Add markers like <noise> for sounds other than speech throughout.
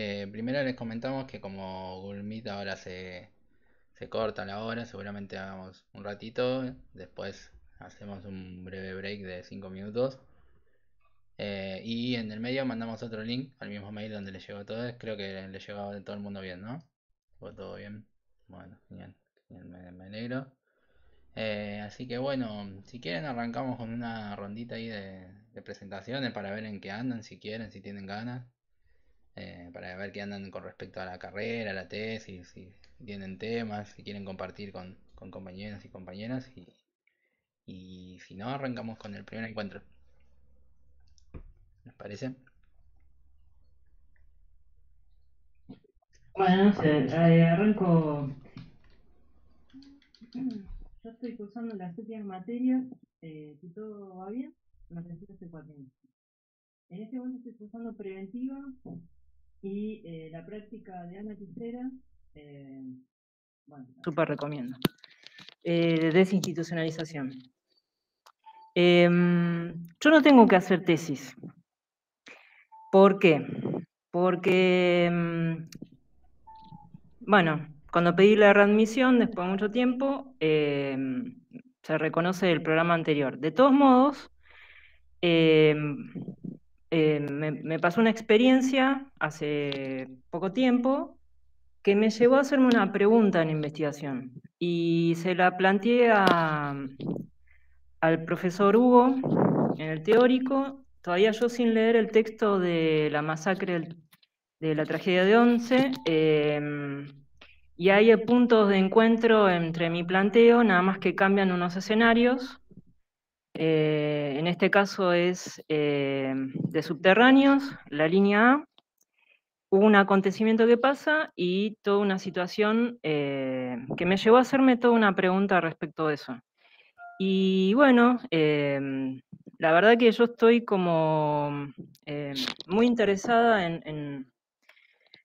Eh, primero les comentamos que como Google ahora se, se corta la hora, seguramente hagamos un ratito, después hacemos un breve break de 5 minutos. Eh, y en el medio mandamos otro link al mismo mail donde les llegó todo. Creo que les llegó a todo el mundo bien, ¿no? ¿Fue todo bien? Bueno, genial. Me, alegro. Eh, así que bueno, si quieren arrancamos con una rondita ahí de presentaciones para ver en qué andan, si quieren, si tienen ganas. Eh, para ver qué andan con respecto a la carrera, la tesis, si tienen temas, si quieren compartir con, con compañeros y compañeras. Y, si no, arrancamos con el primer encuentro. ¿Les parece? Bueno, no sé, eh, arranco. Yo estoy cursando las últimas materias, eh, si todo va bien, me recibo este cuadra. En este momento estoy cursando preventiva, y eh, la práctica de Ana Tisera, eh, bueno. Súper recomiendo. Eh, desinstitucionalización. Em, yo no tengo que hacer tesis. ¿Por qué? Porque, em, bueno, cuando pedí la readmisión, después de mucho tiempo, em, se reconoce el programa anterior. De todos modos, eh, me, pasó una experiencia hace poco tiempo que me llevó a hacerme una pregunta en investigación y se la planteé al profesor Hugo en el teórico, todavía yo sin leer el texto de la masacre de la tragedia de Once, em, y hay puntos de encuentro entre mi planteo, nada más que cambian unos escenarios, eh, en este caso es eh, de subterráneos, la línea A, hubo un acontecimiento que pasa y toda una situación eh, que me llevó a hacerme toda una pregunta respecto de eso. Y bueno, la verdad que yo estoy como muy interesada en,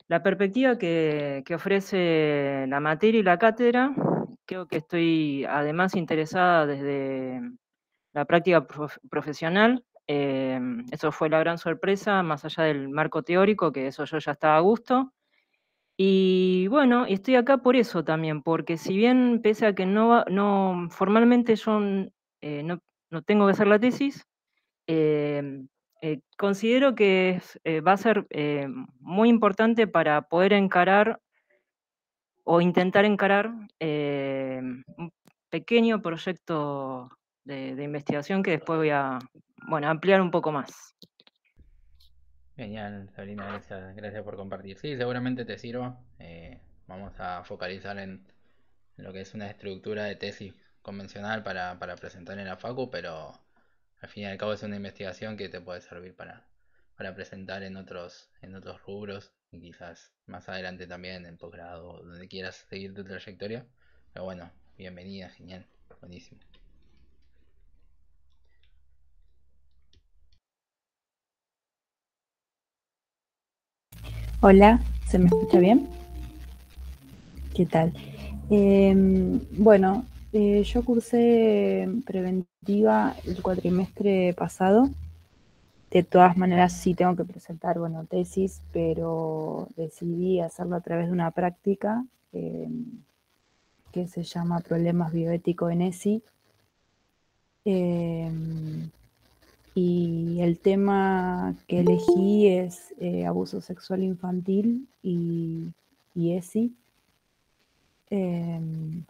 la perspectiva que ofrece la materia y la cátedra. Creo que estoy además interesada desde la práctica profesional. Em, eso fue la gran sorpresa, más allá del marco teórico, que eso yo ya estaba a gusto. Y bueno, estoy acá por eso también, porque si bien pese a que no, no formalmente yo mm, eh, no, tengo que hacer la tesis, em, eh, considero que eh, va a ser muy importante para poder encarar o intentar encarar em, un pequeño proyecto de, investigación que después voy a bueno, ampliar un poco más. Genial, Sabrina, gracias, gracias por compartir. Sí, seguramente te sirva. Eh, vamos a focalizar en lo que es una estructura de tesis convencional para, presentar en la FACU, pero al fin y al cabo es una investigación que te puede servir para, para presentar en otros, en otros rubros y quizás más adelante también en posgrado, donde quieras seguir tu trayectoria. Pero bueno, bienvenida, genial, buenísimo. Hola, ¿se me escucha bien? ¿Qué tal? Em, bueno, eh, yo cursé preventiva el cuatrimestre pasado. De todas maneras, sí tengo que presentar, bueno, tesis, pero decidí hacerlo a través de una práctica em, que se llama Problemas Bioéticos en ESI. Em, y el tema que elegí es eh, abuso sexual infantil y, y ESI. Em,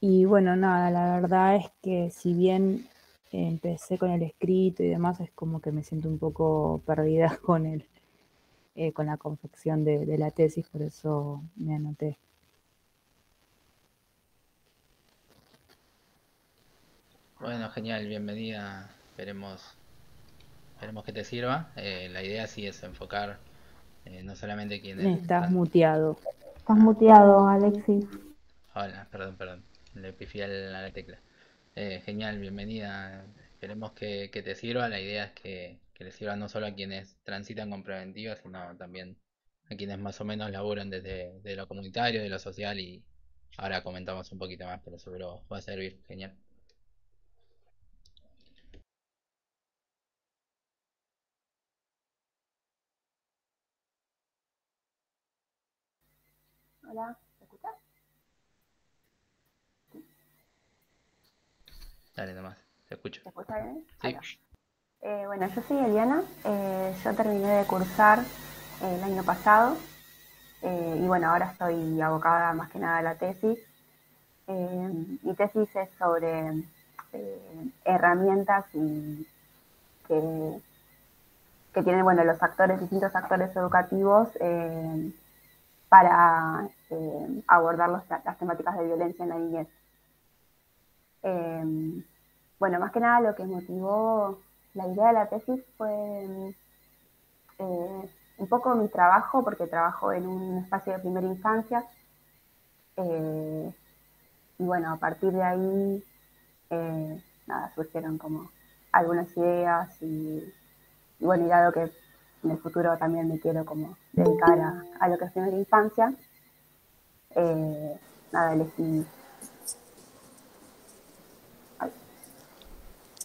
y bueno, nada, la verdad es que si bien empecé con el escrito y demás, es como que me siento un poco perdida <laughs> con el, eh, con la confección de la tesis, por eso me anoté. Bueno, genial, bienvenida esperemos, que te sirva. Eh, la idea sí es enfocar eh, no solamente quienes... Estás muteado. Estás muteado, Alexis. Hola, perdón, perdón. Le pifié la tecla. Eh, genial, bienvenida. Esperemos que, te sirva. La idea es que, le sirva no solo a quienes transitan con preventiva, sino también a quienes más o menos laburan desde lo comunitario, de lo social y ahora comentamos un poquito más, pero seguro va a servir. Genial. Hola, ¿me escuchas? Dale nomás, te escucho. ¿Te escucha bien? Sí. Eh, bueno, yo soy Eliana, eh, yo terminé de cursar eh, el año pasado y bueno, ahora estoy abocada más que nada a la tesis. mi tesis es sobre herramientas que, que, tienen bueno, los actores, distintos actores educativos para eh, abordar las temáticas de violencia en la niñez. Em, bueno, más que nada lo que motivó la idea de la tesis fue eh, un poco mi trabajo, porque trabajo en un espacio de primera infancia. Eh, y bueno, a partir de ahí, surgieron como algunas ideas y, bueno, y dado que en el futuro también me quiero como dedicar a, a lo que es primera infancia eh, nada, elegí...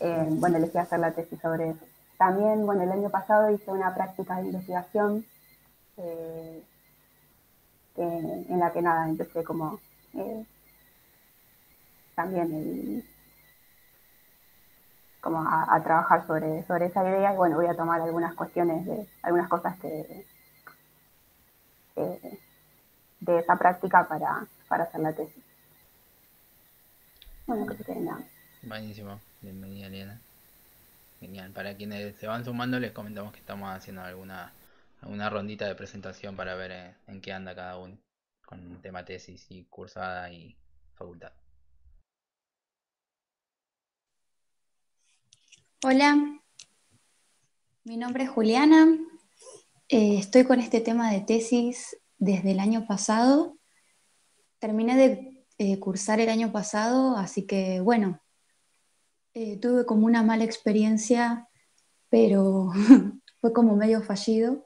Eh, bueno, elegí hacer la tesis sobre También, bueno, el año pasado hice una práctica de investigación eh, en la que nada, empecé como eh, también como a, trabajar sobre, sobre esa idea y bueno, voy a tomar algunas cuestiones de algunas cosas que de esa práctica para, para hacer la tesis. Bueno, que nada. Buenísimo, bienvenida Elena. Genial, para quienes se van sumando les comentamos que estamos haciendo alguna, alguna rondita de presentación para ver en, qué anda cada uno con tema tesis y cursada y facultad. Hola, mi nombre es Juliana. Eh, estoy con este tema de tesis desde el año pasado. Terminé de eh, cursar el año pasado, así que bueno, eh, tuve como una mala experiencia, pero <laughs> fue como medio fallido.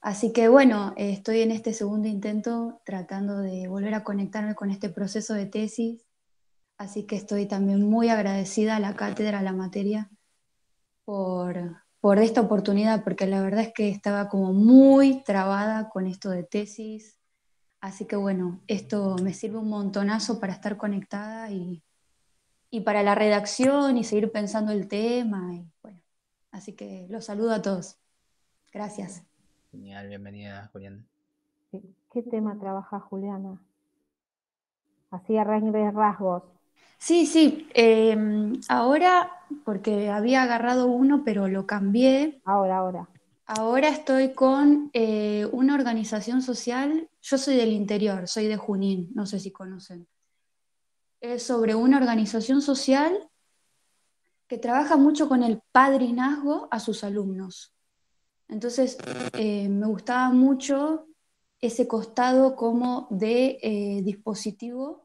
Así que bueno, estoy en este segundo intento tratando de volver a conectarme con este proceso de tesis, así que estoy también muy agradecida a la cátedra, a la materia, por por esta oportunidad, porque la verdad es que estaba como muy trabada con esto de tesis. Así que bueno, esto me sirve un montonazo para estar conectada y, para la redacción y seguir pensando el tema. así que los saludo a todos. Gracias. Genial, bienvenida, Juliana. ¿Qué tema trabaja Juliana? Así arranque rasgos. Sí, sí. Eh, ahora porque había agarrado uno, pero lo cambié. Ahora, ahora. Ahora estoy con eh, una organización social, yo soy del interior, soy de Junín, no sé si conocen. Es sobre una organización social que trabaja mucho con el padrinazgo a sus alumnos. Entonces, eh, me gustaba mucho ese costado como de eh, dispositivo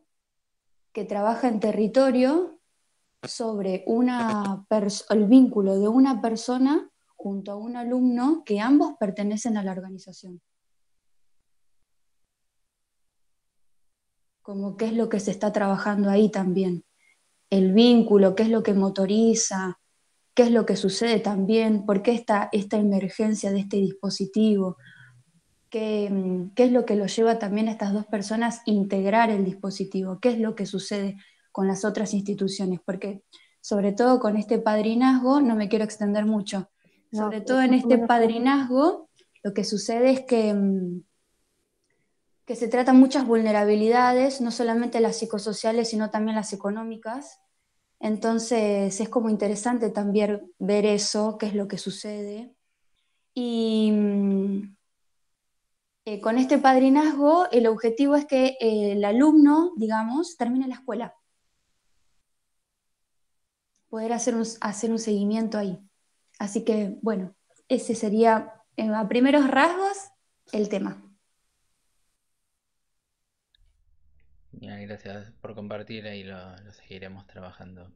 que trabaja en territorio sobre el vínculo de una persona junto a un alumno que ambos pertenecen a la organización. Como qué es lo que se está trabajando ahí también. El vínculo, qué es lo que motoriza, qué es lo que sucede también, por qué está esta emergencia de este dispositivo, qué, mm, qué es lo que lo lleva también a estas dos personas a integrar el dispositivo, qué es lo que sucede con las otras instituciones, porque sobre todo con este padrinazgo, no me quiero extender mucho, sobre todo en este padrinazgo, lo que sucede es que, mm, que se tratan muchas vulnerabilidades, no solamente las psicosociales, sino también las económicas. Entonces es como interesante también ver eso, qué es lo que sucede. Y mm, eh, con este padrinazgo el objetivo es que eh, el alumno, digamos, termine la escuela poder hacer un, hacer un seguimiento ahí. Así que, bueno, ese sería eh, a primeros rasgos el tema. gracias por compartir y lo, seguiremos trabajando.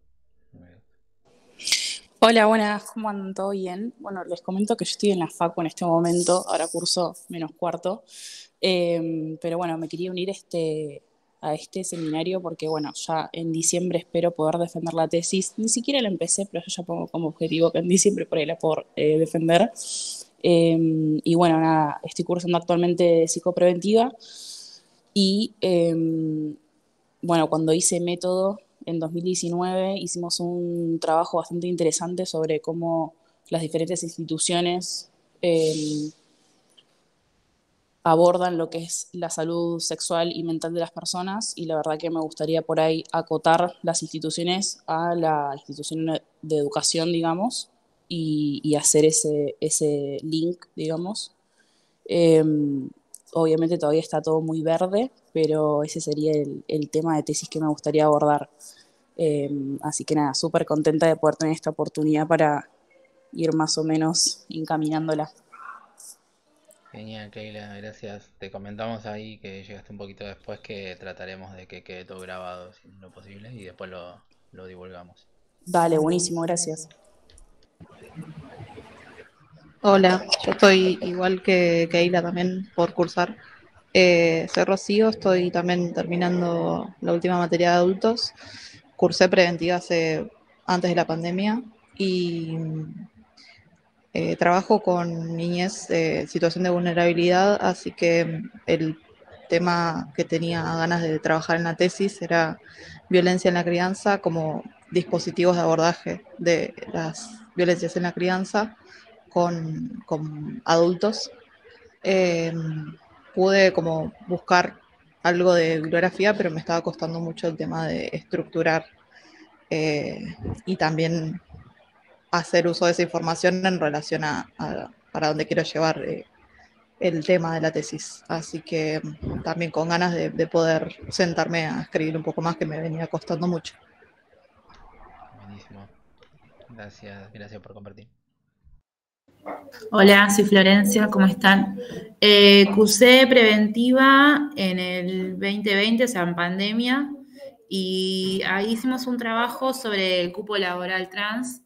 Hola, buenas, ¿cómo andan? ¿Todo bien? Bueno, les comento que yo estoy en la FACU en este momento, ahora curso menos cuarto, eh, pero bueno, me quería unir este, a este seminario porque, bueno, ya en diciembre espero poder defender la tesis. Ni siquiera la empecé, pero yo ya pongo como objetivo que en diciembre por ahí la por eh, defender. Em, y bueno, nada, estoy cursando actualmente psicopreventiva y, em, bueno, cuando hice método en 2019 hicimos un trabajo bastante interesante sobre cómo las diferentes instituciones em, abordan lo que es la salud sexual y mental de las personas y la verdad que me gustaría por ahí acotar las instituciones a la institución de educación, digamos, y, hacer ese, ese link, digamos. Em, obviamente todavía está todo muy verde, pero ese sería el, tema de tesis que me gustaría abordar. Em, así que nada, súper contenta de poder tener esta oportunidad para ir más o menos encaminándola. Genial, Keila, gracias. Te comentamos ahí que llegaste un poquito después que trataremos de que quede todo grabado si es lo posible y después lo, divulgamos. Vale, buenísimo, gracias. Hola, yo estoy igual que Keila también por cursar. Eh, soy Rocío, estoy también terminando la última materia de adultos. Cursé preventiva hace, antes de la pandemia y eh, trabajo con niñez en situación de vulnerabilidad, así que mm, el tema que tenía ganas de trabajar en la tesis era violencia en la crianza como dispositivos de abordaje de las violencias en la crianza con, adultos. Eh, pude como buscar algo de bibliografía, pero me estaba costando mucho el tema de estructurar eh, y también hacer uso de esa información en relación a, para dónde quiero llevar eh, el tema de la tesis. Así que mm, también con ganas de, poder sentarme a escribir un poco más que me venía costando mucho. Buenísimo. Gracias, gracias por compartir. Hola, soy Florencia, ¿cómo están? Eh, preventiva en el 2020, o sea, en pandemia, y ahí hicimos un trabajo sobre el cupo laboral trans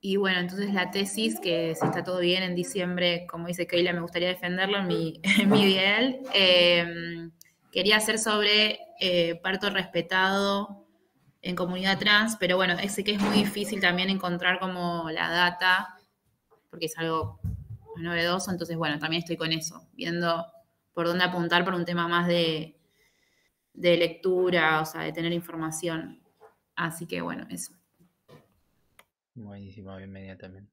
y bueno, entonces la tesis, que si está todo bien en diciembre, como dice Keila, me gustaría defenderlo en mi, <laughs> mi em, quería hacer sobre eh, parto respetado en comunidad trans, pero bueno, sé que es muy difícil también encontrar como la data, porque es algo novedoso, entonces bueno, también estoy con eso, viendo por dónde apuntar por un tema más de lectura, o sea, de tener información. Así que bueno, eso. Buenísima, bienvenida también.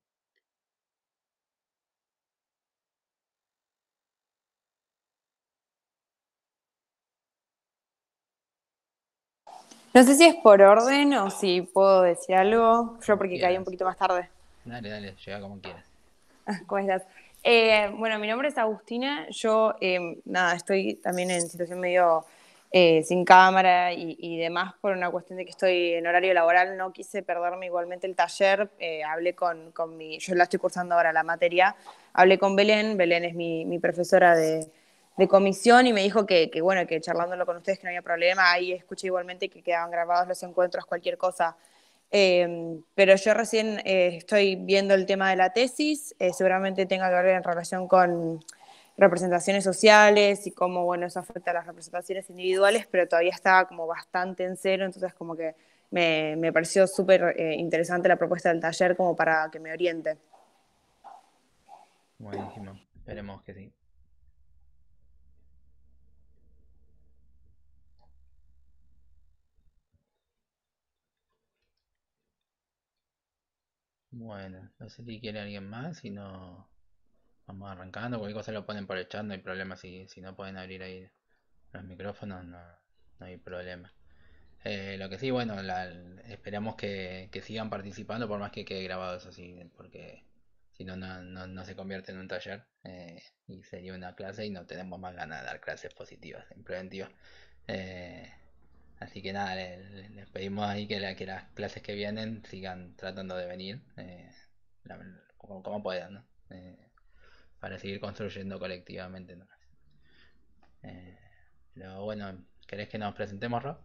No sé si es por orden o si puedo decir algo. Yo porque caí un poquito más tarde. Dale, dale, llega como quieras. Ah, ¿Cómo estás? Eh, bueno, mi nombre es Agustina. Yo, eh, nada, estoy también en situación medio eh, sin cámara y, demás por una cuestión de que estoy en horario laboral, no quise perderme igualmente el taller, eh, hablé con, con, mi, yo la estoy cursando ahora la materia, hablé con Belén, Belén es mi, mi profesora de, de, comisión y me dijo que, que, bueno, que charlándolo con ustedes que no había problema, ahí escuché igualmente que quedaban grabados los encuentros, cualquier cosa. Em, pero yo recién eh, estoy viendo el tema de la tesis, seguramente tenga que ver en relación con representaciones sociales y cómo, bueno, eso afecta a las representaciones individuales, pero todavía estaba como bastante en cero, entonces como que me, pareció súper eh, interesante la propuesta del taller como para que me oriente. Buenísimo, esperemos que sí. Bueno, no sé si quiere alguien más, si no... Vamos arrancando, cualquier cosa lo ponen por el chat, no hay problema. Si, si no pueden abrir ahí los micrófonos, no, hay problema. Eh, lo que sí, bueno, esperamos que, sigan participando por más que quede grabado eso porque si no, no, se convierte en un taller eh, y sería una clase y no tenemos más ganas de dar clases positivas, simplemente. Eh, así que nada, les, pedimos ahí que, las clases que vienen sigan tratando de venir como, como puedan, ¿no? para seguir construyendo colectivamente. pero eh, bueno, ¿querés que nos presentemos, Rob?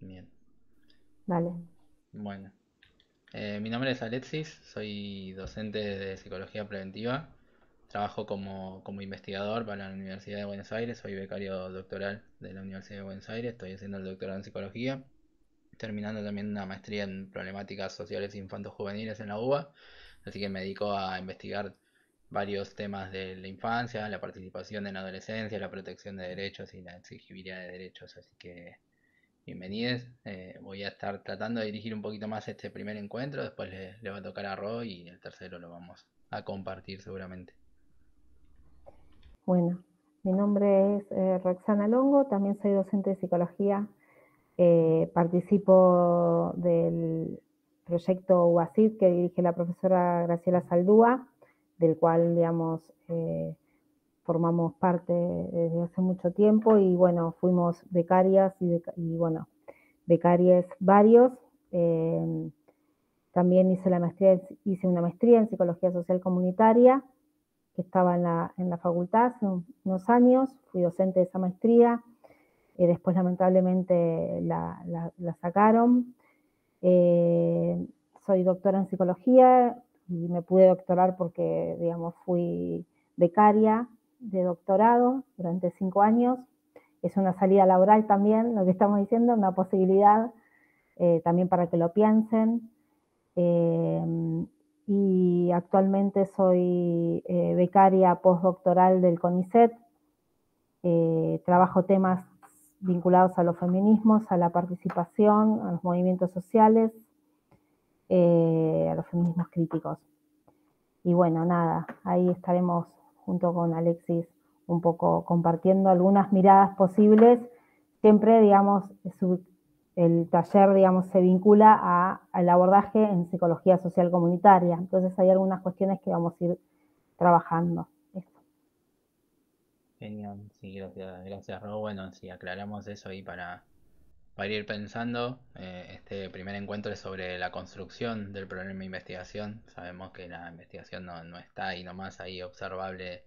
Bien. Vale. Bueno. Eh, mi nombre es Alexis, soy docente de psicología preventiva. Trabajo como, como investigador para la Universidad de Buenos Aires, soy becario doctoral de la Universidad de Buenos Aires, estoy haciendo el doctorado en psicología, terminando también una maestría en problemáticas sociales infantos juveniles en la UBA, así que me dedico a investigar varios temas de la infancia, la participación en la adolescencia, la protección de derechos y la exigibilidad de derechos. Así que bienvenidos. Eh, voy a estar tratando de dirigir un poquito más este primer encuentro, después le, va a tocar a Roy y el tercero lo vamos a compartir seguramente. Bueno, mi nombre es eh, Roxana Longo, también soy docente de psicología, eh, participo del proyecto UASID que dirige la profesora Graciela Saldúa del cual, digamos, eh, formamos parte eh, desde hace mucho tiempo y bueno, fuimos becarias y, bueno, becarias varios. Em, también hice, la maestría, hice una maestría en psicología social comunitaria que estaba en la, facultad hace unos años, fui docente de esa maestría, y eh, después lamentablemente la, sacaron. soy doctora en psicología, y me pude doctorar porque, digamos, fui becaria de doctorado durante cinco años. Es una salida laboral también, lo que estamos diciendo, una posibilidad eh, también para que lo piensen. Eh, y actualmente soy eh, becaria postdoctoral del CONICET. trabajo temas vinculados a los feminismos, a la participación, a los movimientos sociales, eh, a los feminismos críticos. Y bueno, nada, ahí estaremos junto con Alexis un poco compartiendo algunas miradas posibles. Siempre, digamos, el taller, digamos, se vincula al abordaje en psicología social comunitaria. Entonces hay algunas cuestiones que vamos a ir trabajando. Genial, sí, gracias, gracias Bueno, sí, aclaramos eso ahí para, a ir pensando, eh, este primer encuentro es sobre la construcción del problema de investigación. Sabemos que la investigación no, está ahí nomás ahí observable,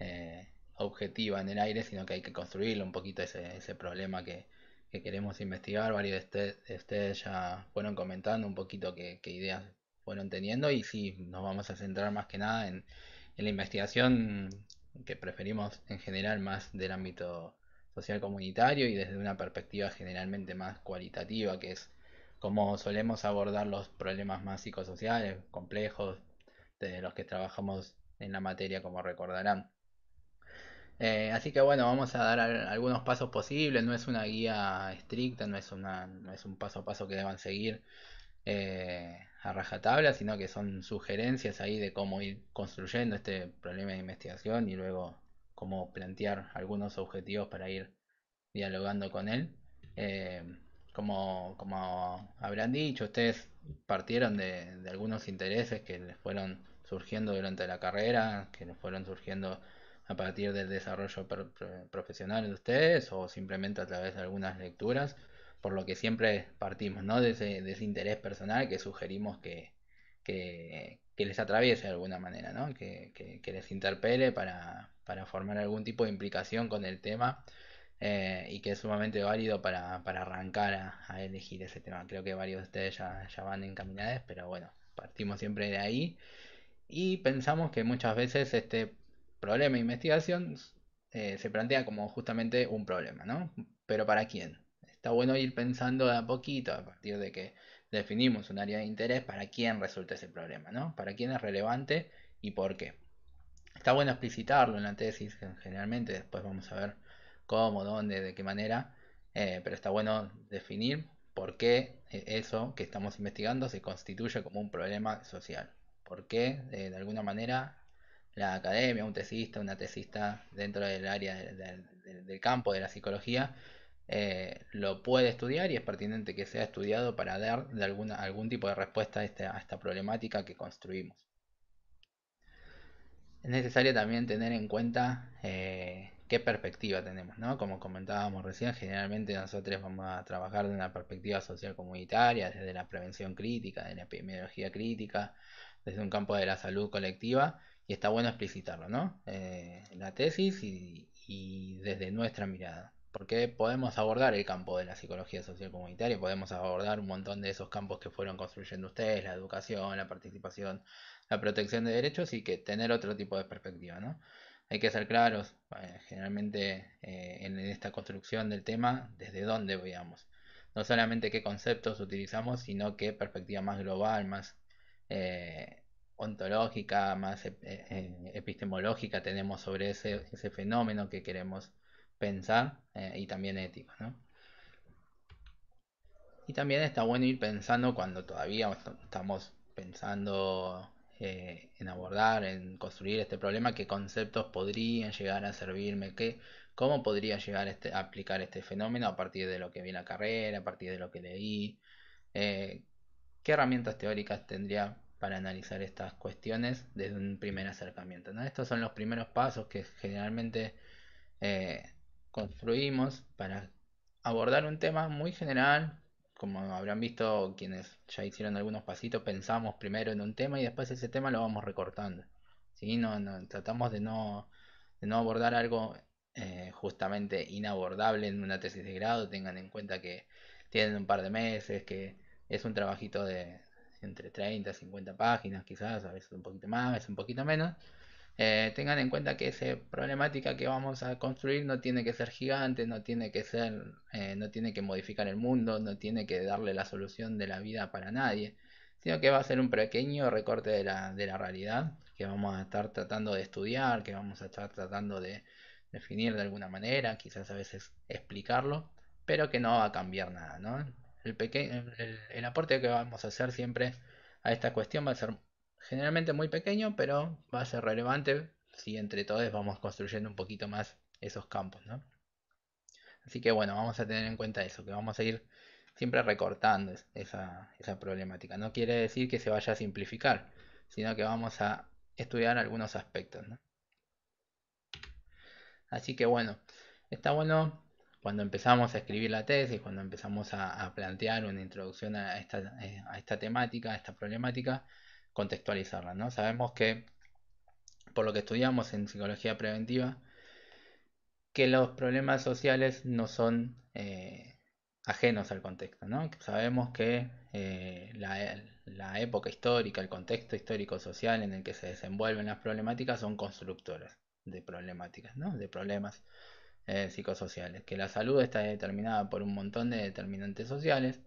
eh, objetiva en el aire, sino que hay que construir un poquito ese, problema que, queremos investigar. Varios de ustedes ya fueron comentando un poquito qué, ideas fueron teniendo y sí, nos vamos a centrar más que nada en, en la investigación que preferimos en general más del ámbito social comunitario y desde una perspectiva generalmente más cualitativa, que es como solemos abordar los problemas más psicosociales, complejos, de los que trabajamos en la materia, como recordarán. Eh, así que bueno, vamos a dar algunos pasos posibles, no es una guía estricta, no es, una, no es un paso a paso que deban seguir eh, a rajatabla, sino que son sugerencias ahí de cómo ir construyendo este problema de investigación y luego como plantear algunos objetivos para ir dialogando con él. Eh, como, habrán dicho, ustedes partieron de, algunos intereses que les fueron surgiendo durante la carrera, que les fueron surgiendo a partir del desarrollo profesional de ustedes o simplemente a través de algunas lecturas, por lo que siempre partimos ¿no? de, ese, interés personal que sugerimos que, que les atraviese de alguna manera, ¿no? que, les interpele para, formar algún tipo de implicación con el tema eh, y que es sumamente válido para, arrancar a, elegir ese tema. Creo que varios de ustedes ya, van encaminados, pero bueno, partimos siempre de ahí y pensamos que muchas veces este problema de investigación eh, se plantea como justamente un problema, ¿no? Pero ¿para quién? Está bueno ir pensando a poquito a partir de que definimos un área de interés para quién resulta ese problema, ¿no? Para quién es relevante y por qué. Está bueno explicitarlo en la tesis, generalmente después vamos a ver cómo, dónde, de qué manera, eh, pero está bueno definir por qué eh, eso que estamos investigando se constituye como un problema social. Por qué, eh, de alguna manera, la academia, un tesista, una tesista dentro del área del campo de la psicología, eh, lo puede estudiar y es pertinente que sea estudiado para dar de alguna, algún tipo de respuesta a este, esta, problemática que construimos. Es necesario también tener en cuenta eh, qué perspectiva tenemos, ¿no? Como comentábamos recién, generalmente nosotros vamos a trabajar de una perspectiva social comunitaria, desde la prevención crítica, de la epidemiología crítica, desde un campo de la salud colectiva, y está bueno explicitarlo, ¿no? Eh, la tesis y desde nuestra mirada porque podemos abordar el campo de la psicología social comunitaria, podemos abordar un montón de esos campos que fueron construyendo ustedes, la educación, la participación, la protección de derechos y que tener otro tipo de perspectiva, ¿no? Hay que ser claros, eh, generalmente eh, en esta construcción del tema, desde dónde veamos. No solamente qué conceptos utilizamos, sino qué perspectiva más global, más eh, ontológica, más epistemológica tenemos sobre ese, ese fenómeno que queremos pensar eh, y también ético, Y también está bueno ir pensando cuando todavía estamos pensando eh, en abordar, en construir este problema, qué conceptos podrían llegar a servirme, qué, cómo podría llegar a este, aplicar este fenómeno a partir de lo que vi en la carrera, a partir de lo que leí, eh, qué herramientas teóricas tendría para analizar estas cuestiones desde un primer acercamiento. Estos son los primeros pasos que generalmente construimos para abordar un tema muy general. Como habrán visto quienes ya hicieron algunos pasitos, pensamos primero en un tema y después ese tema lo vamos recortando. si No, tratamos de no, de no abordar algo eh, justamente inabordable en una tesis de grado. Tengan en cuenta que tienen un par de meses, que es un trabajito de entre 30 y 50 páginas, quizás, a veces un poquito más, a veces un poquito menos. Eh, tengan en cuenta que esa problemática que vamos a construir no tiene que ser gigante, no tiene que ser, eh, no tiene que modificar el mundo, no tiene que darle la solución de la vida para nadie, sino que va a ser un pequeño recorte de la, realidad que vamos a estar tratando de estudiar, que vamos a estar tratando de definir de alguna manera, quizás a veces explicarlo, pero que no va a cambiar nada, El, el aporte que vamos a hacer siempre a esta cuestión va a ser generalmente muy pequeño, pero va a ser relevante si entre todos vamos construyendo un poquito más esos campos, Así que bueno, vamos a tener en cuenta eso, que vamos a ir siempre recortando esa, problemática. No quiere decir que se vaya a simplificar, sino que vamos a estudiar algunos aspectos, Así que bueno, está bueno cuando empezamos a escribir la tesis, cuando empezamos a, plantear una introducción eh, a esta temática, a esta problemática, contextualizarlas, ¿no? Sabemos que, por lo que estudiamos en psicología preventiva, que los problemas sociales no son eh, ajenos al contexto, ¿no? Sabemos que eh, la, época histórica, el contexto histórico-social en el que se desenvuelven las problemáticas son constructores de problemáticas, ¿no? De problemas eh, psicosociales. Que la salud está determinada por un montón de determinantes sociales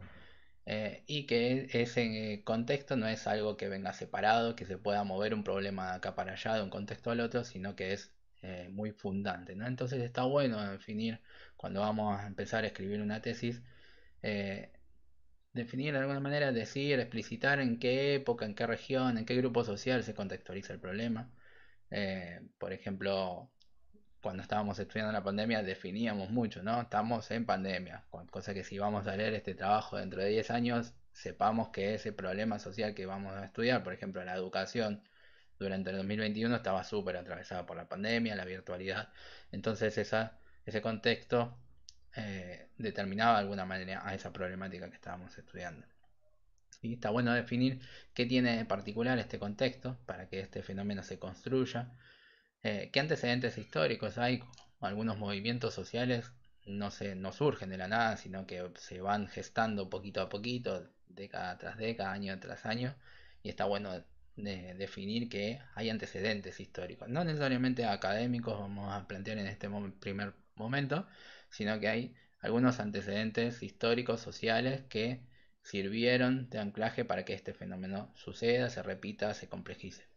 eh, y que ese eh, contexto no es algo que venga separado, que se pueda mover un problema de acá para allá, de un contexto al otro, sino que es eh, muy fundante. Entonces está bueno definir, cuando vamos a empezar a escribir una tesis, definir de alguna manera, decir, explicitar en qué época, en qué región, en qué grupo social se contextualiza el problema. por ejemplo, cuando estábamos estudiando la pandemia definíamos mucho, ¿no? Estamos en pandemia, cosa que si vamos a leer este trabajo dentro de 10 años, sepamos que ese problema social que vamos a estudiar, por ejemplo, la educación durante el 2021 estaba súper atravesada por la pandemia, la virtualidad, entonces ese contexto eh, determinaba de alguna manera a esa problemática que estábamos estudiando. Y está bueno definir qué tiene en particular este contexto para que este fenómeno se construya eh, qué antecedentes históricos hay, algunos movimientos sociales no, se, surgen de la nada, sino que se van gestando poquito a poquito, década tras década, año tras año, y está bueno definir que hay antecedentes históricos, no necesariamente académicos, vamos a plantear en este primer momento, sino que hay algunos antecedentes históricos, sociales, que sirvieron de anclaje para que este fenómeno suceda, se repita, se complejice.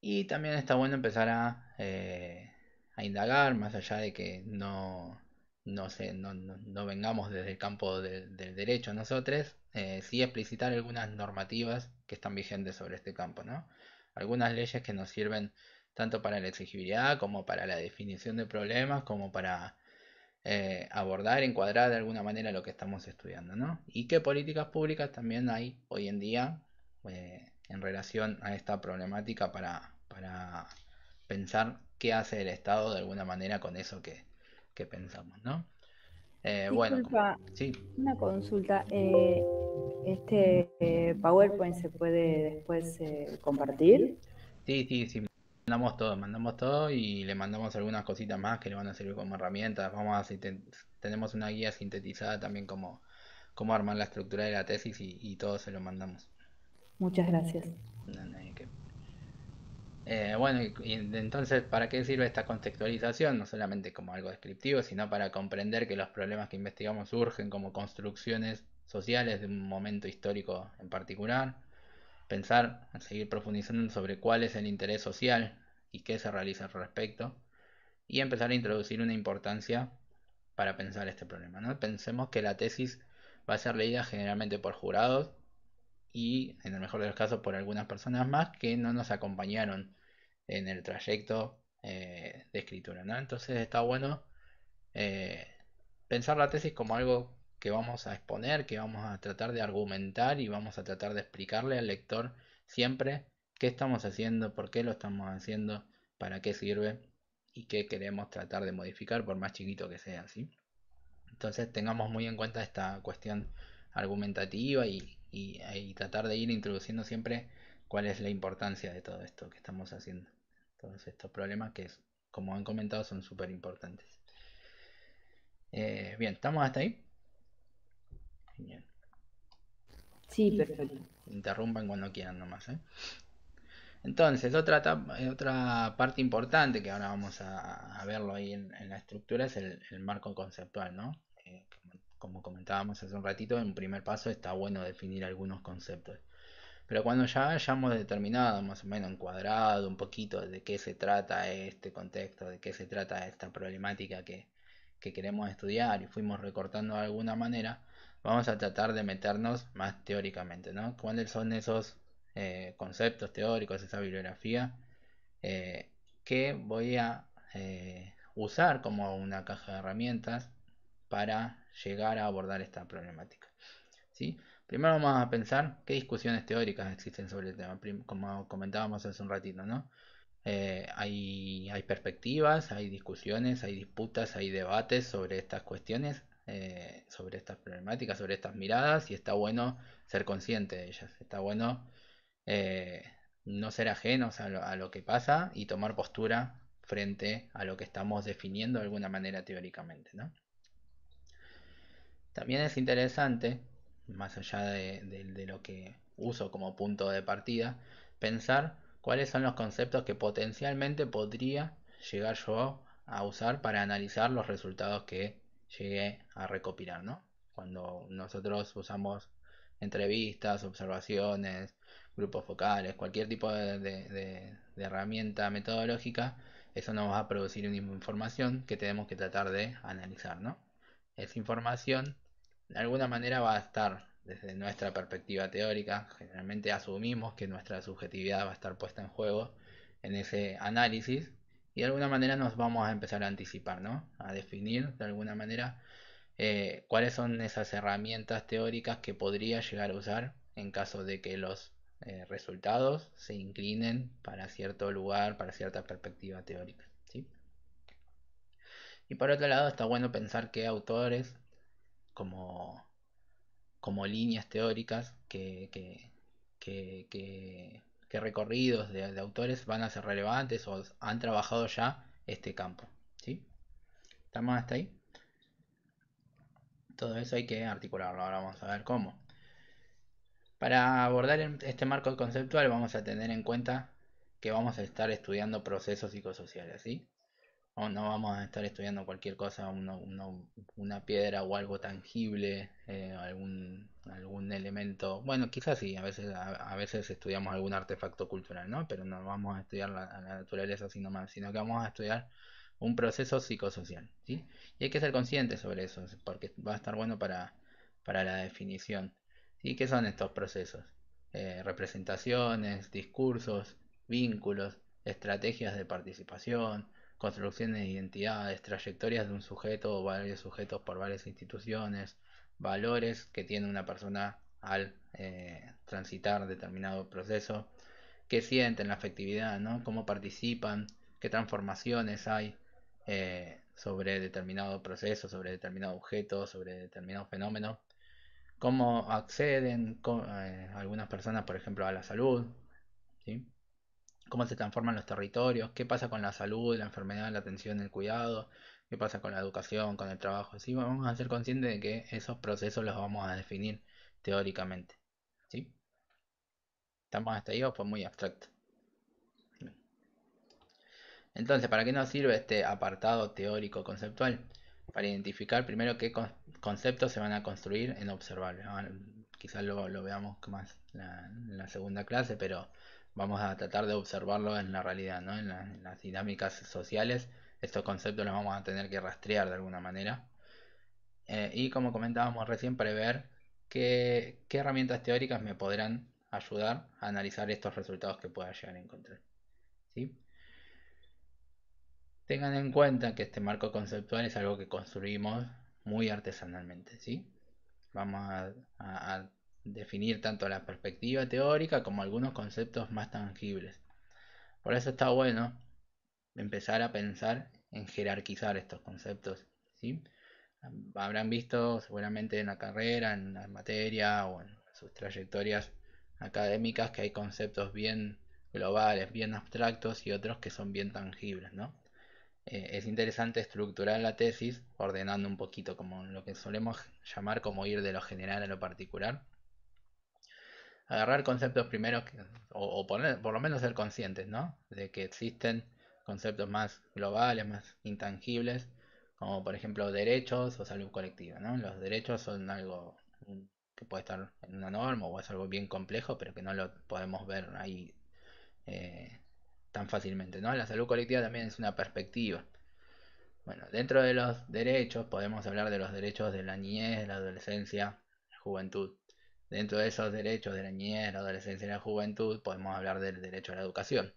Y también está bueno empezar eh, a, indagar, más allá de que no, no, sé, no, vengamos desde el campo del derecho nosotros, eh, sí explicitar algunas normativas que están vigentes sobre este campo, ¿no? Algunas leyes que nos sirven tanto para la exigibilidad como para la definición de problemas, como para eh, abordar, encuadrar de alguna manera lo que estamos estudiando, ¿no? Y qué políticas públicas también hay hoy en día en relación a esta problemática para, para pensar qué hace el Estado de alguna manera con eso que, que pensamos, ¿no? Eh, bueno, sí. una consulta. Eh, ¿Este eh, PowerPoint se puede después compartir? Sí, sí, sí. Mandamos todo, mandamos todo y le mandamos algunas cositas más que le van a servir como herramientas. Vamos tenemos una guía sintetizada también como cómo armar la estructura de la tesis y, y todo se lo mandamos. Muchas gracias. bueno, entonces, ¿para qué sirve esta contextualización? No solamente como algo descriptivo, sino para comprender que los problemas que investigamos surgen como construcciones sociales de un momento histórico en particular. Pensar, seguir profundizando sobre cuál es el interés social y qué se realiza al respecto. Y empezar a introducir una importancia para pensar este problema. ¿no? Pensemos que la tesis va a ser leída generalmente por jurados y en el mejor de los casos por algunas personas más que no nos acompañaron en el trayecto eh, de escritura. Entonces está bueno eh, pensar la tesis como algo que vamos a exponer, que vamos a tratar de argumentar y vamos a tratar de explicarle al lector siempre qué estamos haciendo, por qué lo estamos haciendo, para qué sirve y qué queremos tratar de modificar por más chiquito que sea, ¿sí? Entonces tengamos muy en cuenta esta cuestión argumentativa y eh, y, tratar de ir introduciendo siempre cuál es la importancia de todo esto que estamos haciendo. Todos estos problemas que, como han comentado, son súper importantes. Eh, bien, ¿estamos hasta ahí? Bien. Sí, perfecto. Interrumpan cuando quieran nomás. ¿eh? Entonces, otra, eh, otra parte importante que ahora vamos a, verlo ahí en, la estructura es el marco conceptual, ¿no? como comentábamos hace un ratito, en primer paso está bueno definir algunos conceptos. Pero cuando ya hayamos determinado, más o menos encuadrado un poquito de qué se trata este contexto, de qué se trata esta problemática que, queremos estudiar y fuimos recortando de alguna manera, vamos a tratar de meternos más teóricamente, ¿Cuáles son esos eh, conceptos teóricos, esa bibliografía eh, que voy a eh, usar como una caja de herramientas para llegar a abordar esta problemática. ¿sí? Primero vamos a pensar qué discusiones teóricas existen sobre el tema, como comentábamos hace un ratito, ¿no? Eh, hay, perspectivas, hay discusiones, hay disputas, hay debates sobre estas cuestiones, eh, sobre estas problemáticas, sobre estas miradas, y está bueno ser consciente de ellas, está bueno eh, no ser ajenos a lo, que pasa y tomar postura frente a lo que estamos definiendo de alguna manera teóricamente, también es interesante, más allá de, lo que uso como punto de partida, pensar cuáles son los conceptos que potencialmente podría llegar yo a usar para analizar los resultados que llegué a recopilar, ¿no? Cuando nosotros usamos entrevistas, observaciones, grupos focales, cualquier tipo de, de, herramienta metodológica, eso nos va a producir una información que tenemos que tratar de analizar, ¿no? esa información de alguna manera va a estar desde nuestra perspectiva teórica. Generalmente asumimos que nuestra subjetividad va a estar puesta en juego en ese análisis y de alguna manera nos vamos a empezar a anticipar, ¿no? A definir de alguna manera eh, cuáles son esas herramientas teóricas que podría llegar a usar en caso de que los eh, resultados se inclinen para cierto lugar, para cierta perspectiva teórica. Y por otro lado está bueno pensar que autores como, como líneas teóricas que, recorridos de, autores van a ser relevantes o han trabajado ya este campo. ¿sí? ¿Estamos hasta ahí? Todo eso hay que articularlo, ahora vamos a ver cómo. Para abordar este marco conceptual vamos a tener en cuenta que vamos a estar estudiando procesos psicosociales, ¿sí? no vamos a estar estudiando cualquier cosa, una piedra o algo tangible, eh, algún, elemento. Bueno, quizás sí, a veces, a, veces estudiamos algún artefacto cultural, ¿no? Pero no vamos a estudiar la, naturaleza sino nomás, sino que vamos a estudiar un proceso psicosocial, ¿sí? Y hay que ser conscientes sobre eso, porque va a estar bueno para, la definición. ¿sí? ¿Qué son estos procesos? Eh, representaciones, discursos, vínculos, estrategias de participación, Construcciones de identidades, trayectorias de un sujeto o varios sujetos por varias instituciones, valores que tiene una persona al eh, transitar determinado proceso, qué sienten la afectividad, ¿no? cómo participan, qué transformaciones hay eh, sobre determinado proceso, sobre determinado objeto, sobre determinado fenómeno, cómo acceden eh, algunas personas, por ejemplo, a la salud. ¿sí? cómo se transforman los territorios, qué pasa con la salud, la enfermedad, la atención, el cuidado, qué pasa con la educación, con el trabajo. vamos a ser conscientes de que esos procesos los vamos a definir teóricamente. ¿sí? ¿Estamos hasta ahí o fue muy abstracto? Entonces, ¿para qué nos sirve este apartado teórico conceptual? Para identificar primero qué conceptos se van a construir en observables. quizás lo, veamos más en la segunda clase, pero vamos a tratar de observarlo en la realidad, ¿no? en, las dinámicas sociales. Estos conceptos los vamos a tener que rastrear de alguna manera. Eh, y como comentábamos recién, prever qué, qué herramientas teóricas me podrán ayudar a analizar estos resultados que pueda llegar a encontrar. ¿sí? Tengan en cuenta que este marco conceptual es algo que construimos muy artesanalmente. ¿sí? Vamos a definir tanto la perspectiva teórica como algunos conceptos más tangibles. Por eso está bueno empezar a pensar en jerarquizar estos conceptos. Habrán visto seguramente en la carrera, en la materia o en sus trayectorias académicas que hay conceptos bien globales, bien abstractos y otros que son bien tangibles. Eh, es interesante estructurar la tesis ordenando un poquito como lo que solemos llamar como ir de lo general a lo particular agarrar conceptos primero o, poner, por lo menos ser conscientes, ¿no? De que existen conceptos más globales, más intangibles, como por ejemplo derechos o salud colectiva, ¿no? Los derechos son algo que puede estar en una norma o es algo bien complejo, pero que no lo podemos ver ahí eh, tan fácilmente, ¿no? La salud colectiva también es una perspectiva. Bueno, dentro de los derechos podemos hablar de los derechos de la niñez, de la adolescencia, la juventud. Dentro de esos derechos de la niñez, la adolescencia y la juventud podemos hablar del derecho a la educación.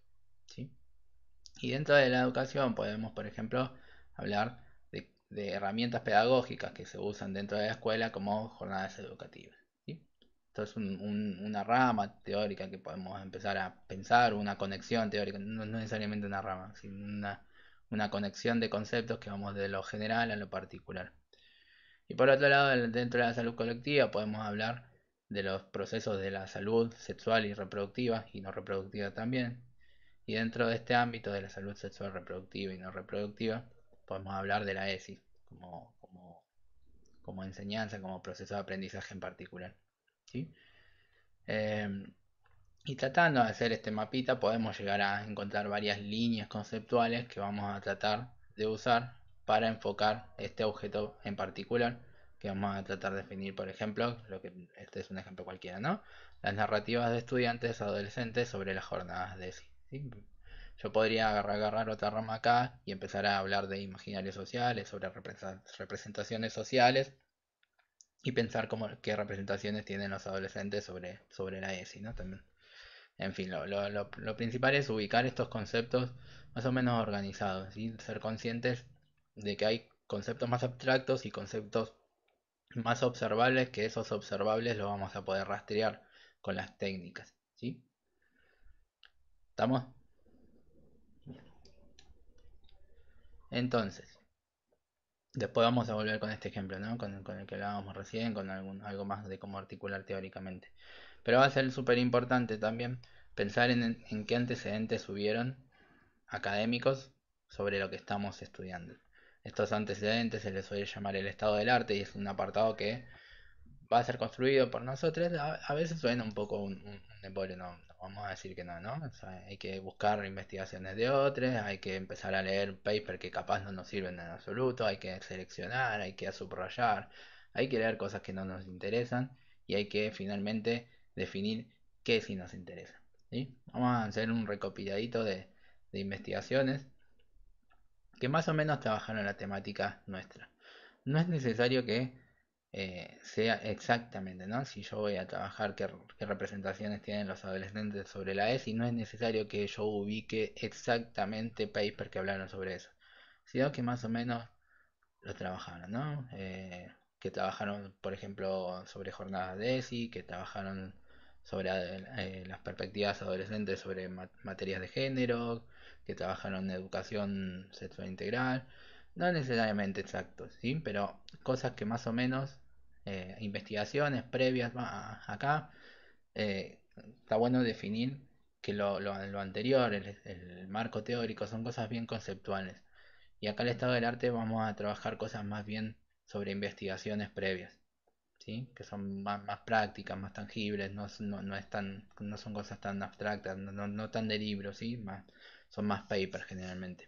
Y dentro de la educación podemos, por ejemplo, hablar de, herramientas pedagógicas que se usan dentro de la escuela como jornadas educativas. ¿sí? Esto es una rama teórica que podemos empezar a pensar, una conexión teórica, no, necesariamente una rama, sino una conexión de conceptos que vamos de lo general a lo particular. Y por otro lado, dentro de la salud colectiva podemos hablar de los procesos de la salud sexual y reproductiva y no reproductiva también. Y dentro de este ámbito de la salud sexual reproductiva y no reproductiva, podemos hablar de la ESI como, enseñanza, como proceso de aprendizaje en particular. Em, y tratando de hacer este mapita podemos llegar a encontrar varias líneas conceptuales que vamos a tratar de usar para enfocar este objeto en particular que vamos a tratar de definir, por ejemplo, lo que este es un ejemplo cualquiera, ¿no? Las narrativas de estudiantes adolescentes sobre las jornadas de ESI. Yo podría agarrar, otra rama acá y empezar a hablar de imaginarios sociales, sobre representaciones sociales y pensar cómo, qué representaciones tienen los adolescentes sobre, sobre la ESI, ¿no? En fin, lo, principal es ubicar estos conceptos más o menos organizados y ser conscientes de que hay conceptos más abstractos y conceptos más observables que esos observables los vamos a poder rastrear con las técnicas. ¿sí? ¿Estamos? Entonces, después vamos a volver con este ejemplo, ¿no? con, el que hablábamos recién, con algún, algo más de cómo articular teóricamente. Pero va a ser súper importante también pensar en, en qué antecedentes hubieron académicos sobre lo que estamos estudiando estos antecedentes, se les suele llamar el estado del arte y es un apartado que va a ser construido por nosotros. A, veces suena un poco un, un, no, vamos a decir que no, ¿no? hay que buscar investigaciones de otros, hay que empezar a leer papers que capaz no nos sirven en absoluto, hay que seleccionar, hay que subrayar, hay que leer cosas que no nos interesan y hay que finalmente definir qué sí nos interesa. ¿sí? Vamos a hacer un recopiladito de investigaciones que más o menos trabajaron la temática nuestra. No es necesario que eh, sea exactamente, ¿no? Si yo voy a trabajar qué, representaciones tienen los adolescentes sobre la ESI, no es necesario que yo ubique exactamente paper que hablaron sobre eso, sino que más o menos lo trabajaron, ¿no? Eh, que trabajaron, por ejemplo, sobre jornadas de ESI, que trabajaron sobre eh, las perspectivas adolescentes sobre materias de género, que trabajaron en educación sexual integral, no necesariamente exactos, ¿sí? pero cosas que más o menos, eh, investigaciones previas acá, eh, está bueno definir que lo, lo, anterior, el, marco teórico, son cosas bien conceptuales. Y acá el estado del arte vamos a trabajar cosas más bien sobre investigaciones previas, ¿sí? que son más, más prácticas, más tangibles, no, no, no, no son cosas tan abstractas, no, no tan de libros ¿sí? más, son más papers generalmente.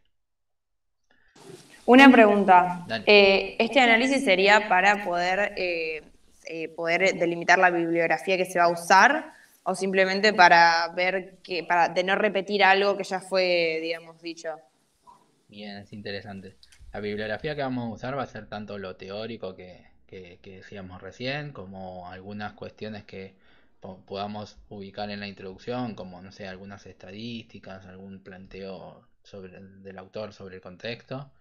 Una pregunta. Eh, este análisis sería para poder, eh, eh, poder delimitar la bibliografía que se va a usar o simplemente para ver que, para de no repetir algo que ya fue, digamos, dicho. Bien, es interesante. La bibliografía que vamos a usar va a ser tanto lo teórico que decíamos recién, como algunas cuestiones que podamos ubicar en la introducción, como no sé, algunas estadísticas, algún planteo sobre, del autor sobre el contexto.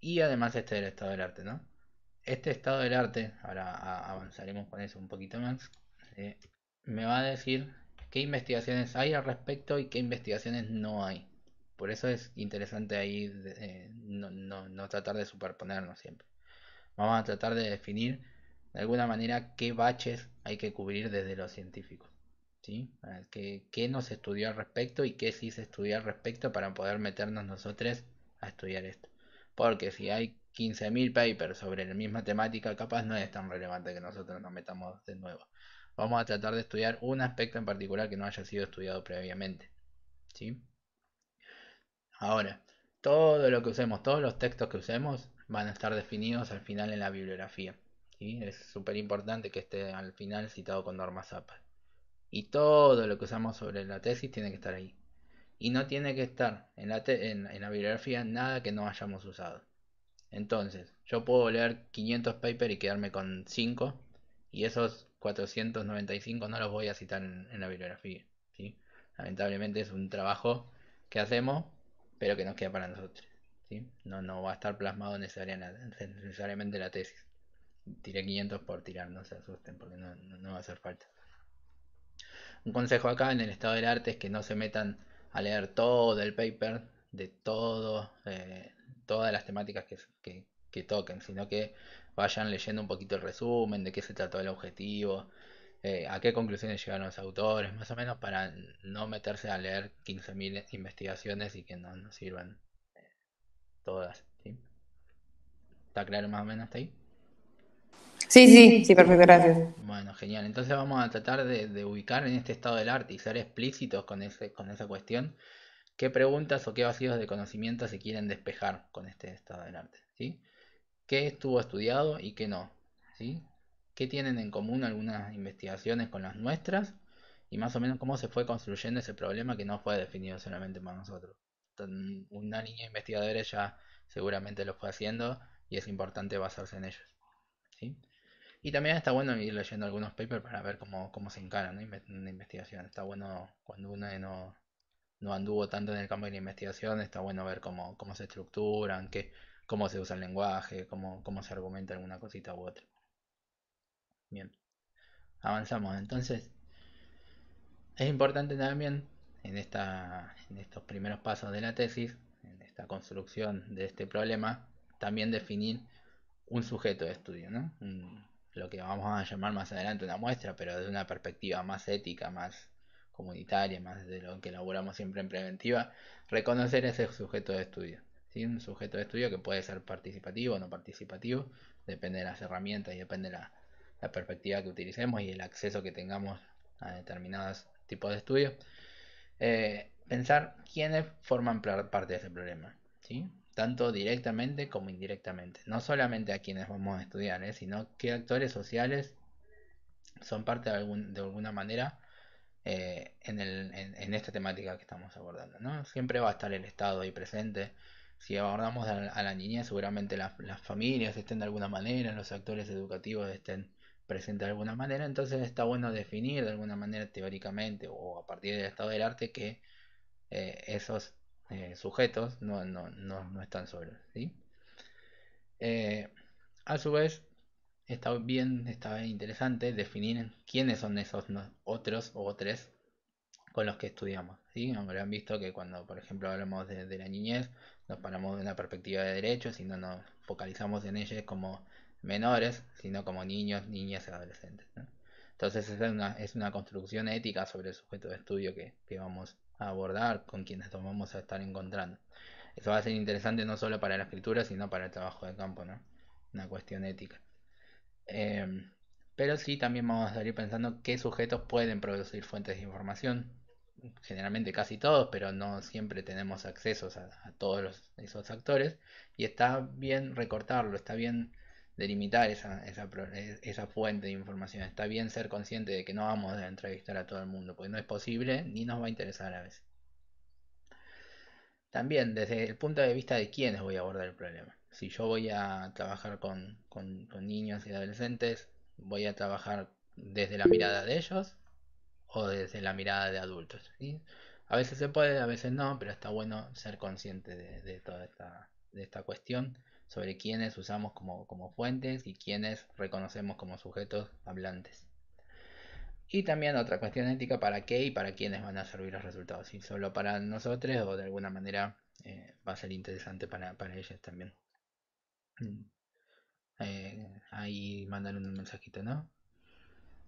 Y además este del estado del arte, ¿no? Este estado del arte, ahora avanzaremos con eso un poquito más, eh, me va a decir qué investigaciones hay al respecto y qué investigaciones no hay. Por eso es interesante ahí eh, no, no, no tratar de superponernos siempre. Vamos a tratar de definir de alguna manera qué baches hay que cubrir desde los científicos. ¿Sí? Ah, ¿Qué, nos estudió al respecto y qué sí se estudió al respecto para poder meternos nosotros a estudiar esto? Porque si hay 15.000 papers sobre la misma temática, capaz no es tan relevante que nosotros nos metamos de nuevo. Vamos a tratar de estudiar un aspecto en particular que no haya sido estudiado previamente. ¿Sí? Ahora, todo lo que usemos, todos los textos que usemos van a estar definidos al final en la bibliografía. Es súper importante que esté al final citado con normas APA. Y todo lo que usamos sobre la tesis tiene que estar ahí. Y no tiene que estar en la, en, la bibliografía nada que no hayamos usado. Entonces, yo puedo leer 500 papers y quedarme con 5. Y esos 495 no los voy a citar en, la bibliografía. Lamentablemente es un trabajo que hacemos, pero que nos queda para nosotros. No, no va a estar plasmado necesariamente en la tesis tire 500 por tirar, no se asusten porque no, va a hacer falta. Un consejo acá en el estado del arte es que no se metan a leer todo el paper de todo, eh, todas las temáticas que, toquen, sino que vayan leyendo un poquito el resumen, de qué se trató el objetivo, eh, a qué conclusiones llegaron los autores, más o menos para no meterse a leer 15.000 investigaciones y que no sirvan eh, todas. ¿Está claro más o menos hasta ahí? Sí, sí, sí, perfecto, gracias. Bueno, genial. Entonces vamos a tratar de, ubicar en este estado del arte y ser explícitos con, ese, con esa cuestión qué preguntas o qué vacíos de conocimiento se quieren despejar con este estado del arte, ¿sí? ¿Qué estuvo estudiado y qué no? ¿Sí? ¿Qué tienen en común algunas investigaciones con las nuestras? Y más o menos cómo se fue construyendo ese problema que no fue definido solamente por nosotros. una línea de investigadores ya seguramente lo fue haciendo y es importante basarse en ellos. ¿sí? Y también está bueno ir leyendo algunos papers para ver cómo, se encaran ¿no? una investigación. Está bueno cuando uno no, anduvo tanto en el campo de la investigación, está bueno ver cómo, se estructuran, qué, cómo se usa el lenguaje, cómo, se argumenta alguna cosita u otra. Bien, avanzamos. Entonces, es importante también en, esta, estos primeros pasos de la tesis, en esta construcción de este problema, también definir un sujeto de estudio, ¿no? lo que vamos a llamar más adelante una muestra, pero desde una perspectiva más ética, más comunitaria, más de lo que elaboramos siempre en preventiva, reconocer ese sujeto de estudio. Un sujeto de estudio que puede ser participativo o no participativo, depende de las herramientas y depende de la, perspectiva que utilicemos y el acceso que tengamos a determinados tipos de estudios. Eh, pensar quiénes forman parte de ese problema. ¿sí? tanto directamente como indirectamente. No solamente a quienes vamos a estudiar, ¿eh? sino qué actores sociales son parte de, alguna manera eh, en, esta temática que estamos abordando. ¿no? Siempre va a estar el Estado ahí presente. Si abordamos a, la niña. seguramente las, familias estén de alguna manera, los actores educativos estén presentes de alguna manera. Entonces está bueno definir de alguna manera teóricamente o a partir del estado del arte que eh, esos eh, sujetos, no, no, no, no, están solos. ¿sí? Eh, a su vez, está bien, está interesante definir quiénes son esos otros o tres con los que estudiamos. ¿sí? Habrán visto que cuando, por ejemplo, hablamos de, la niñez, nos paramos de una perspectiva de derechos y no nos focalizamos en ellos como menores, sino como niños, niñas y adolescentes. Entonces es una, es una construcción ética sobre el sujeto de estudio que, que vamos abordar, con quienes nos vamos a estar encontrando. Eso va a ser interesante no solo para la escritura, sino para el trabajo de campo, ¿no? Una cuestión ética. Em, pero sí también vamos a salir pensando qué sujetos pueden producir fuentes de información. Generalmente casi todos, pero no siempre tenemos accesos a, todos los, esos actores. Y está bien recortarlo, está bien delimitar e, esa, fuente de información. Está bien ser consciente de que no vamos a entrevistar a todo el mundo, porque no es posible ni nos va a interesar a veces. También desde el punto de vista de quiénes voy a abordar el problema. Si yo voy a trabajar con, niños y adolescentes, voy a trabajar desde la mirada de ellos o desde la mirada de adultos. A veces se puede, a veces no, pero está bueno ser consciente de, toda esta, de esta cuestión sobre quiénes usamos como, como fuentes y quiénes reconocemos como sujetos hablantes. Y también otra cuestión ética, ¿para qué y para quiénes van a servir los resultados? Si solo para nosotros o de alguna manera eh, va a ser interesante para, para ellas también. Mm. Eh, ahí mandan un mensajito, ¿no?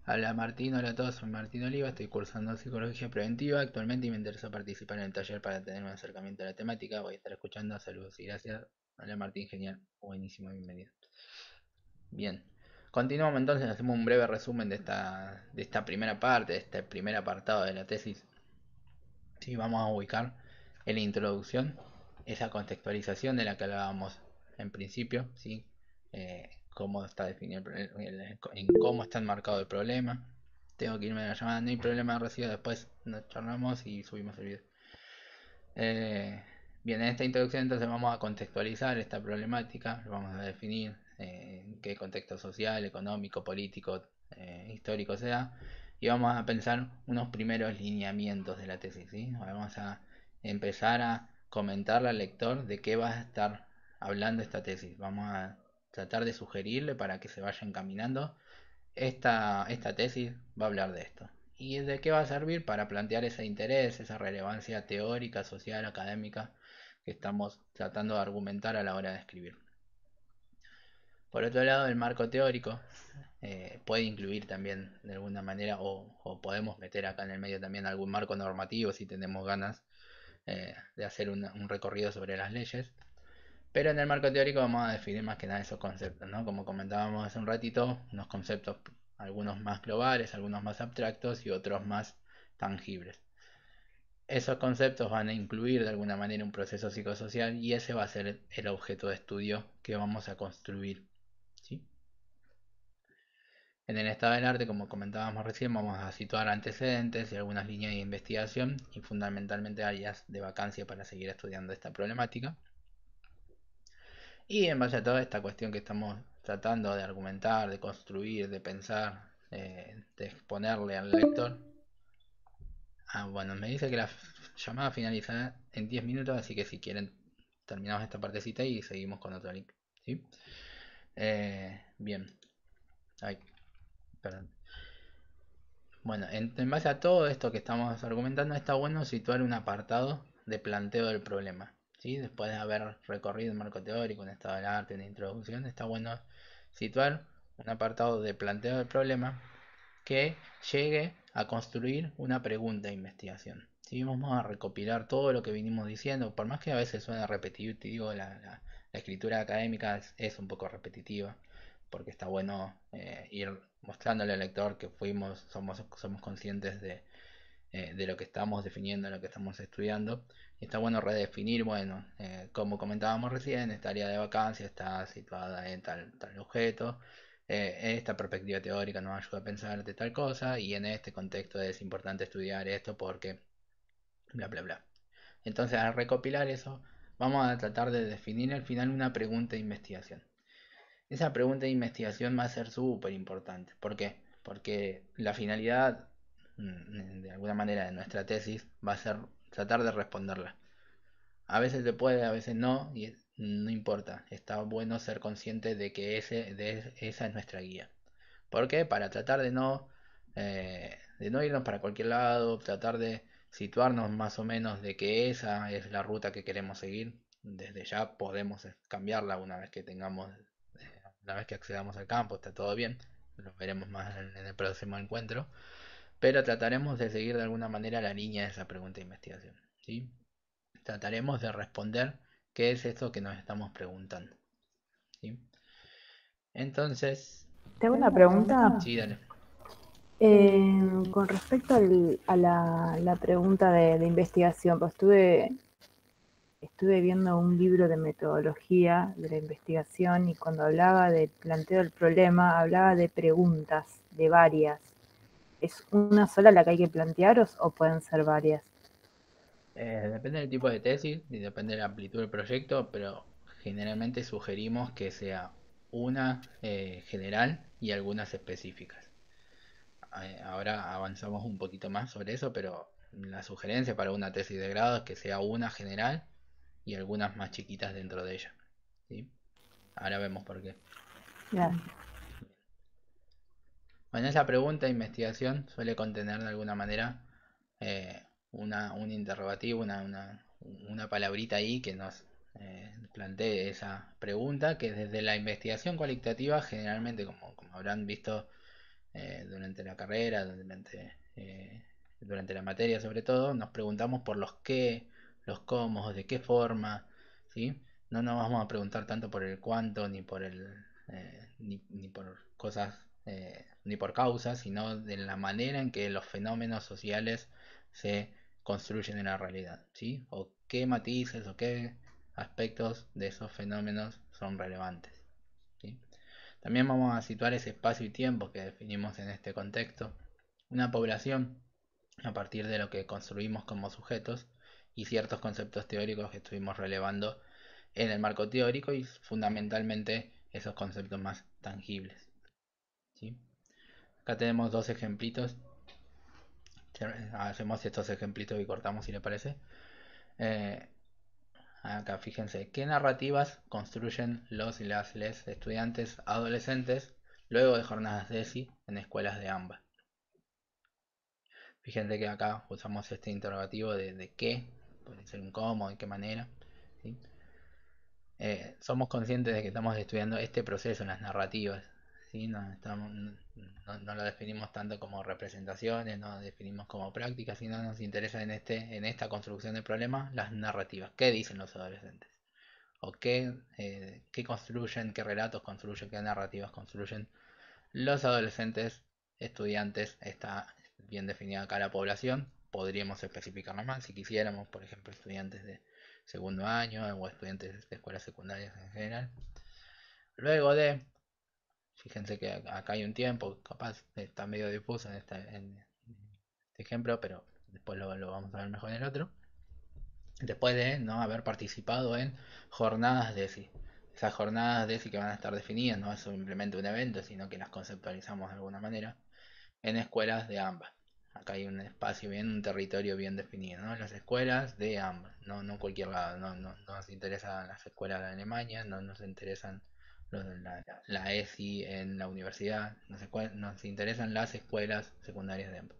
Hola Martín, hola a todos, soy Martín Oliva, estoy cursando psicología preventiva actualmente y me interesa participar en el taller para tener un acercamiento a la temática. Voy a estar escuchando, saludos y gracias Hola Martín, genial. Buenísimo, bienvenido. Bien. Continuamos entonces, hacemos un breve resumen de esta, de esta primera parte, de este primer apartado de la tesis. Sí, vamos a ubicar en la introducción esa contextualización de la que hablábamos en principio, ¿sí? Eh, cómo está definido el, en cómo está enmarcado el problema. Tengo que irme a la llamada, no hay problema, recibo después, nos charlamos y subimos el video. Eh, Bien, en esta introducción entonces vamos a contextualizar esta problemática, vamos a definir en eh, qué contexto social, económico, político, eh, histórico sea, y vamos a pensar unos primeros lineamientos de la tesis. Vamos a empezar a comentarle al lector de qué va a estar hablando esta tesis. Vamos a tratar de sugerirle para que se vaya encaminando. Esta, esta tesis va a hablar de esto. ¿Y de qué va a servir para plantear ese interés, esa relevancia teórica, social, académica que estamos tratando de argumentar a la hora de escribir. Por otro lado, el marco teórico eh, puede incluir también de alguna manera o, podemos meter acá en el medio también algún marco normativo si tenemos ganas eh, de hacer un, un, recorrido sobre las leyes. Pero en el marco teórico vamos a definir más que nada esos conceptos, ¿no? Como comentábamos hace un ratito, unos conceptos, algunos más globales, algunos más abstractos y otros más tangibles esos conceptos van a incluir de alguna manera un proceso psicosocial y ese va a ser el objeto de estudio que vamos a construir. En el estado del arte, como comentábamos recién, vamos a situar antecedentes y algunas líneas de investigación y fundamentalmente áreas de vacancia para seguir estudiando esta problemática. Y en base a toda esta cuestión que estamos tratando de argumentar, de construir, de pensar, eh, de exponerle al lector, Ah, bueno, me dice que la llamada finaliza en 10 minutos, así que si quieren terminamos esta partecita y seguimos con otro link. ¿sí? Eh, bien. Ay, perdón. Bueno, en, base a todo esto que estamos argumentando, está bueno situar un apartado de planteo del problema. ¿sí? Después de haber recorrido el marco teórico, un estado del arte, la introducción, está bueno situar un apartado de planteo del problema que llegue a construir una pregunta de investigación. Si Vamos a recopilar todo lo que vinimos diciendo, por más que a veces suene repetitivo, la, la escritura académica es, un poco repetitiva, porque está bueno eh, ir mostrándole al lector que fuimos, somos, conscientes eh, de, lo que estamos definiendo, lo que estamos estudiando. está bueno redefinir, bueno, eh, como comentábamos recién, esta área de vacancia está situada en tal, tal objeto, eh, esta perspectiva teórica nos ayuda a pensar de tal cosa y en este contexto es importante estudiar esto porque bla bla bla. Entonces al recopilar eso vamos a tratar de definir al final una pregunta de investigación. Esa pregunta de investigación va a ser súper importante. ¿Por qué? Porque la finalidad mm, de alguna manera de nuestra tesis va a ser tratar de responderla. A veces se puede, a veces no, y no importa, está bueno ser consciente de que ese, de esa es nuestra guía. ¿Por qué? Para tratar de no, eh, de no irnos para cualquier lado, tratar de situarnos más o menos de que esa es la ruta que queremos seguir. Desde ya podemos cambiarla una vez que tengamos, eh, una vez que accedamos al campo, está todo bien. Lo veremos más en el próximo encuentro. Pero trataremos de seguir de alguna manera la línea de esa pregunta de investigación. ¿sí? Trataremos de responder ¿Qué es esto que nos estamos preguntando? Entonces... Tengo una pregunta. Sí, dale. Eh, con respecto a la, pregunta de, investigación, pues estuve, estuve viendo un libro de metodología de la investigación y cuando hablaba de planteo del problema, hablaba de preguntas, de varias. ¿Es una sola la que hay que plantearos o pueden ser varias? Eh, depende del tipo de tesis y depende de la amplitud del proyecto, pero generalmente sugerimos que sea una eh, general y algunas específicas. Eh, ahora avanzamos un poquito más sobre eso, pero la sugerencia para una tesis de grado es que sea una general y algunas más chiquitas dentro de ella. ¿sí? Ahora vemos por qué. Bueno, esa pregunta, de investigación, suele contener de alguna manera una, un interrogativo, una, palabrita ahí que nos eh, plantee esa pregunta, que desde la investigación cualitativa, generalmente, como, como habrán visto eh, durante la carrera, eh, durante, la materia sobre todo, nos preguntamos por los qué, los cómo, de qué forma, ¿sí? No nos vamos a preguntar tanto por el cuánto, ni por el... ni, por cosas, ni por causas, sino de la manera en que los fenómenos sociales se construyen en la realidad, ¿sí? O qué matices o qué aspectos de esos fenómenos son relevantes. También vamos a situar ese espacio y tiempo que definimos en este contexto. Una población, a partir de lo que construimos como sujetos y ciertos conceptos teóricos que estuvimos relevando en el marco teórico y fundamentalmente esos conceptos más tangibles. ¿sí? Acá tenemos dos ejemplitos hacemos estos ejemplitos y cortamos si le parece. Eh, acá fíjense, ¿qué narrativas construyen los y las les estudiantes adolescentes luego de jornadas de ESI en escuelas de ambas? Fíjense que acá usamos este interrogativo de, qué, puede ser un cómo, de qué manera. Eh, somos conscientes de que estamos estudiando este proceso en las narrativas no, no, lo definimos tanto como representaciones, no lo definimos como prácticas, sino nos interesa en, este, en esta construcción de problemas las narrativas. ¿Qué dicen los adolescentes? ¿O qué, eh, qué construyen, qué relatos construyen, qué narrativas construyen los adolescentes, estudiantes? Está bien definida acá la población. Podríamos especificarla más si quisiéramos, por ejemplo, estudiantes de segundo año o estudiantes de escuelas secundarias en general. Luego de Fíjense que acá hay un tiempo, capaz está medio difuso en este, ejemplo, pero después lo, vamos a ver mejor en el otro. Después de no haber participado en jornadas de SI, Esas jornadas de sí que van a estar definidas no es simplemente un evento, sino que las conceptualizamos de alguna manera en escuelas de ambas. Acá hay un espacio bien, un territorio bien definido, ¿no? Las escuelas de ambas, no, no cualquier lado, no nos interesan las escuelas de Alemania, no nos interesan la, ESI en la universidad, nos, interesan las escuelas secundarias de EMPO.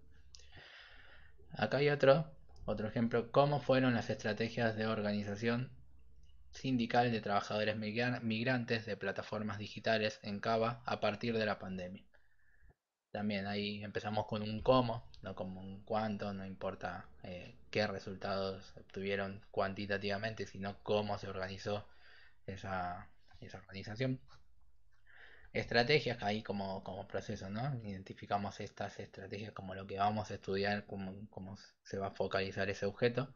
Acá hay otro, otro ejemplo, cómo fueron las estrategias de organización sindical de trabajadores migrantes de plataformas digitales en Cava a partir de la pandemia. También ahí empezamos con un cómo, no como un cuánto, no importa eh, qué resultados obtuvieron cuantitativamente, sino cómo se organizó esa, esa organización. Estrategias ahí como, proceso, ¿no? Identificamos estas estrategias como lo que vamos a estudiar, cómo se va a focalizar ese objeto.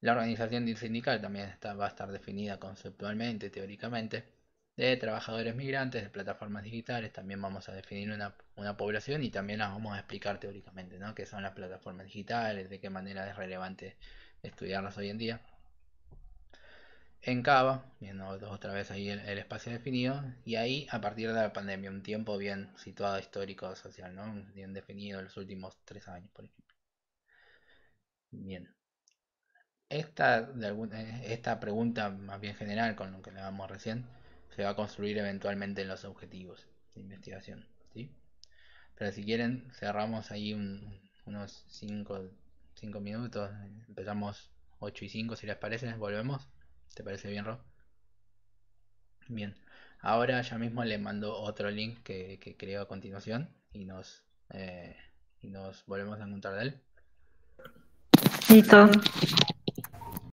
La organización sindical también va a estar definida conceptualmente, teóricamente. De trabajadores migrantes, de plataformas digitales, también vamos a definir una, una población y también las vamos a explicar teóricamente, ¿no? ¿Qué son las plataformas digitales? ¿De qué manera es relevante estudiarlas hoy en día? en Cava, viendo otra vez ahí el, espacio definido, y ahí a partir de la pandemia, un tiempo bien situado histórico, social, ¿no? Bien definido los últimos tres años, por ejemplo. Bien. Esta, de eh, esta pregunta más bien general con lo que le damos recién, se va a construir eventualmente en los objetivos de investigación, ¿sí? Pero si quieren, cerramos ahí unos 5 minutos, empezamos ocho y cinco, si les parece, volvemos. ¿Te parece bien, Rob? Bien. Ahora ya mismo le mando otro link que, creo a continuación y nos, eh, nos volvemos a encontrar de él. Listo.